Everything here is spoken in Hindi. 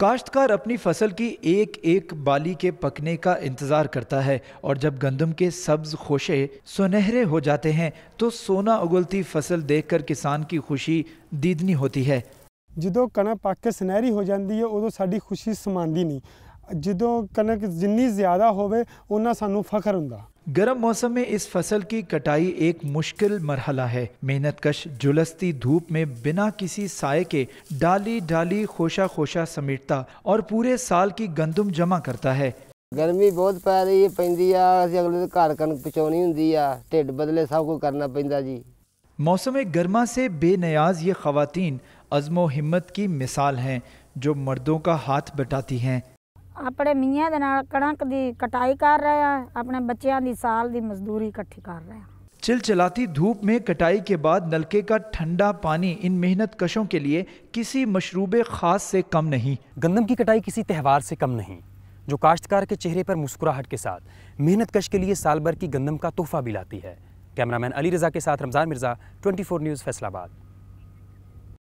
काश्तकार अपनी फसल की एक एक बाली के पकने का इंतज़ार करता है और जब गंदम के सब्ज खोशे सुनहरे हो जाते हैं तो सोना उगलती फसल देखकर किसान की खुशी दीदनी होती है जो कणा पक के सुनहरी हो जाती है उदो सा खुशी समानी नहीं जो कनक जिनी ज्यादा होना सू ਸਾਨੂੰ हों गर्म मौसम में इस फसल की कटाई एक मुश्किल मरहला है मेहनत कश जुलसती धूप में बिना किसी साय के डाली डाली खोशा खोशा समेटता और पूरे साल की गंदम जमा करता है गर्मी बहुत पै रही है पी अगले घर ਅਗਲੇ पचानी होंगी ਕਣਕ ਪਚਾਉਣੀ ਹੁੰਦੀ ਆ ਢਿੱਡ ਬਦਲੇ ਸਭ मौसम गर्मा से बेनियाज ये खातन अजमो हिम्मत की मिसाल हैं जो मर्दों का हाथ बटाती हैं अपने ਮੀਆਂ के कणक की कटाई कर रहे हैं अपने बच्चों की साल की मजदूरी ਮਜ਼ਦੂਰੀ कर रहे हैं चिलचिलाती धूप में कटाई के बाद नलके का ठंडा पानी इन मेहनत कशों के लिए किसी मशरूब खास से कम नहीं गंदम की कटाई किसी त्यौहार से कम नहीं जो काश्तकार के चेहरे पर मुस्कुराहट के साथ मेहनत कश के लिए साल भर की गंदम का तोहफा भी लाती है कैमरामैन अली रजा के साथ रमज़ान मिर्ज़ा 24 न्यूज़ फैसलाबाद